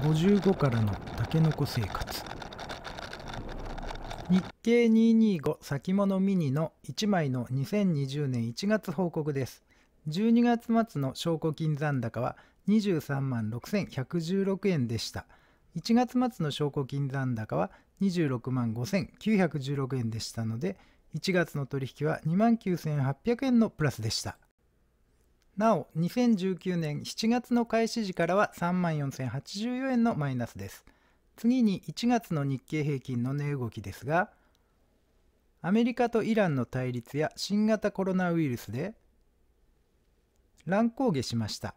55からのたけのこ生活日経225先物ミニの1枚の2020年1月報告です12月末の証拠金残高は23万6116円でした1月末の証拠金残高は26万5916円でしたので1月の取引は2万9800円のプラスでしたなお、2019年7月の開始時からは34,084円のマイナスです。次に1月の日経平均の値動きですが、アメリカとイランの対立や新型コロナウイルスで乱高下しました。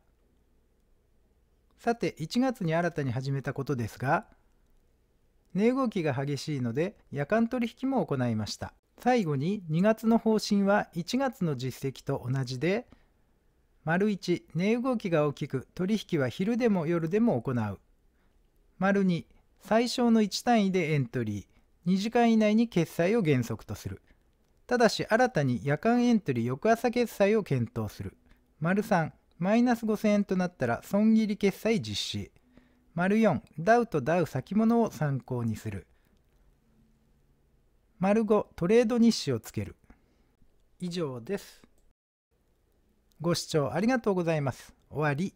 さて、1月に新たに始めたことですが、値動きが激しいので夜間取引も行いました。最後に2月の方針は1月の実績と同じで、丸1値動きが大きく取引は昼でも夜でも行う丸2最小の1単位でエントリー2時間以内に決済を原則とするただし新たに夜間エントリー翌朝決済を検討する丸3マイナス5000円となったら損切り決済実施丸4ダウとダウ先物を参考にする丸5トレード日誌をつける以上ですご視聴ありがとうございます。終わり。